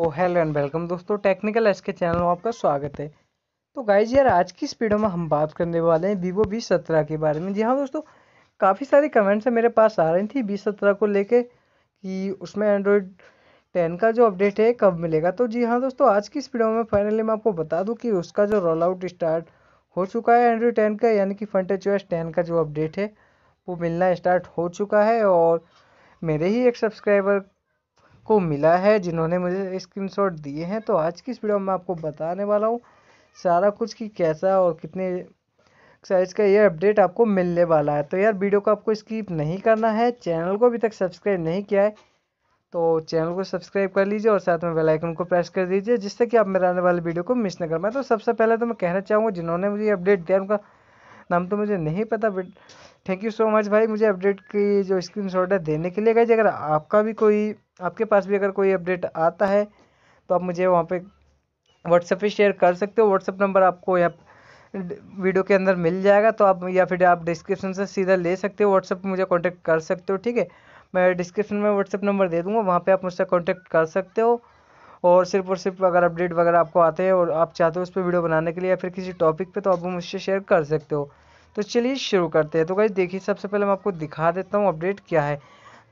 O hello and welcome दोस्तों technical S के channel में आपका स्वागत है तो गाइज यार आज की स्पीडो में हम बात करने वाले हैं वीवो बी सत्रह के बारे में जी हाँ दोस्तों काफ़ी सारी कमेंट्स मेरे पास आ रही थी बीस सत्रह को लेके कि उसमें एंड्रॉयड टेन का जो अपडेट है कब मिलेगा तो जी हाँ दोस्तों आज की स्पीडो में फाइनली मैं आपको बता दूँ कि उसका जो रोल आउट स्टार्ट हो चुका है एंड्रॉयड टेन का यानी कि फ्रंट एच टेन का जो अपडेट है वो मिलना स्टार्ट हो चुका है और मेरे ही एक सब्सक्राइबर को मिला है जिन्होंने मुझे स्क्रीनशॉट दिए हैं तो आज की इस वीडियो में आपको बताने वाला हूँ सारा कुछ कि कैसा और कितने साइज का ये अपडेट आपको मिलने वाला है तो यार वीडियो को आपको स्किप नहीं करना है चैनल को अभी तक सब्सक्राइब नहीं किया है तो चैनल को सब्सक्राइब कर लीजिए और साथ में बेल आइकन को प्रेस कर दीजिए जिससे कि आप मेरे आने वाले वीडियो को मिस ना कर पाए तो सबसे पहले तो मैं कहना चाहूँगा जिन्होंने मुझे अपडेट दिया उनका नाम तो मुझे नहीं पता but thank you so much भाई मुझे अपडेट की जो स्क्रीन है देने के लिए गई अगर आपका भी कोई आपके पास भी अगर कोई अपडेट आता है तो आप मुझे वहाँ पर व्हाट्सएप पर शेयर कर सकते हो व्हाट्सएप नंबर आपको या वीडियो के अंदर मिल जाएगा तो आप या फिर आप डिस्क्रिप्शन से सीधा ले सकते हो व्हाट्सएप पर मुझे कांटेक्ट कर सकते हो ठीक है मैं डिस्क्रिप्शन में व्हाट्सएप नंबर दे दूँगा वहाँ पे आप मुझसे कांटेक्ट कर सकते हो और सिर्फ और सिर्फ अगर अपडेट वगैरह आपको आते हैं और आप चाहते हो उस पर वीडियो बनाने के लिए या फिर किसी टॉपिक पे तो आप मुझसे शेयर कर सकते हो तो चलिए शुरू करते हैं तो भाई देखिए सबसे पहले मैं आपको दिखा देता हूँ अपडेट क्या है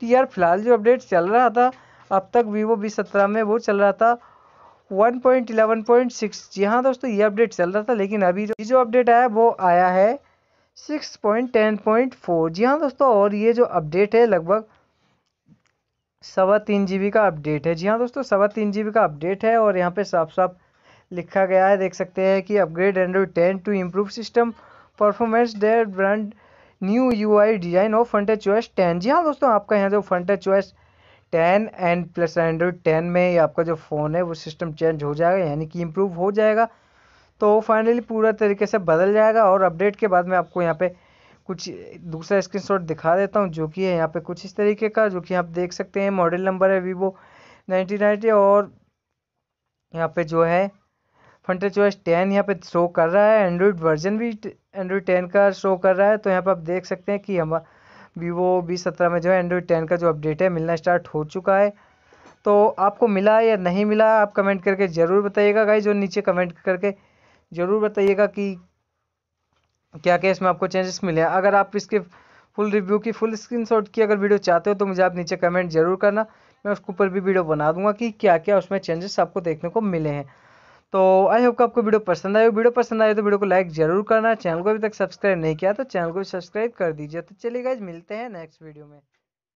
तो यार फिलहाल जो अपडेट चल रहा था अब तक वीवो बीस सत्रह में वो चल रहा था one point point eleven six जी हाँ दोस्तों ये अपडेट चल रहा था लेकिन अभी जो जो अपडेट आया वो आया है six point point ten four जी हाँ दोस्तों और ये जो अपडेट है लगभग सवा तीन जी का अपडेट है जी हाँ दोस्तों सवा तीन जी का अपडेट है और यहाँ पे साफ साफ लिखा गया है देख सकते हैं कि upgrade android ten to improve system performance there brand new U I design of H choice ten जी हाँ दोस्तों आपका यहाँ जो फंटे choice ten and plus android ten में आपका जो फ़ोन है वो सिस्टम चेंज हो जाएगा यानी कि इम्प्रूव हो जाएगा तो फाइनली पूरा तरीके से बदल जाएगा और अपडेट के बाद में आपको यहाँ पर कुछ दूसरा स्क्रीनशॉट दिखा देता हूँ जो कि है यहाँ पे कुछ इस तरीके का जो कि आप देख सकते हैं मॉडल नंबर है वीवो नाइन्टी और यहाँ पे जो है जो चॉइस टेन यहाँ पे शो कर रहा है एंड्रॉयड वर्जन भी एंड्रॉयड टेन का शो कर रहा है तो यहाँ पर आप देख सकते हैं कि हम वीवो बी सत्रह में जो है एंड्रॉयड टेन का जो अपडेट है मिलना स्टार्ट हो चुका है तो आपको मिला या नहीं मिला आप कमेंट करके ज़रूर बताइएगा गाई जो नीचे कमेंट करके ज़रूर बताइएगा कि क्या क्या इसमें आपको चेंजेस मिले हैं अगर आप इसके फुल रिव्यू की फुल स्क्रीनशॉट की अगर वीडियो चाहते हो तो मुझे आप नीचे कमेंट जरूर करना मैं उसके ऊपर भी वीडियो बना दूंगा कि क्या क्या उसमें चेंजेस आपको देखने को मिले हैं तो आई होप आपको वीडियो पसंद आए वीडियो पसंद आए तो वीडियो को लाइक जरूर करना चैनल को अभी तक सब्सक्राइब नहीं किया तो चैनल को भी सब्सक्राइब कर दीजिए तो चलिए गाइज मिलते हैं नेक्स्ट वीडियो में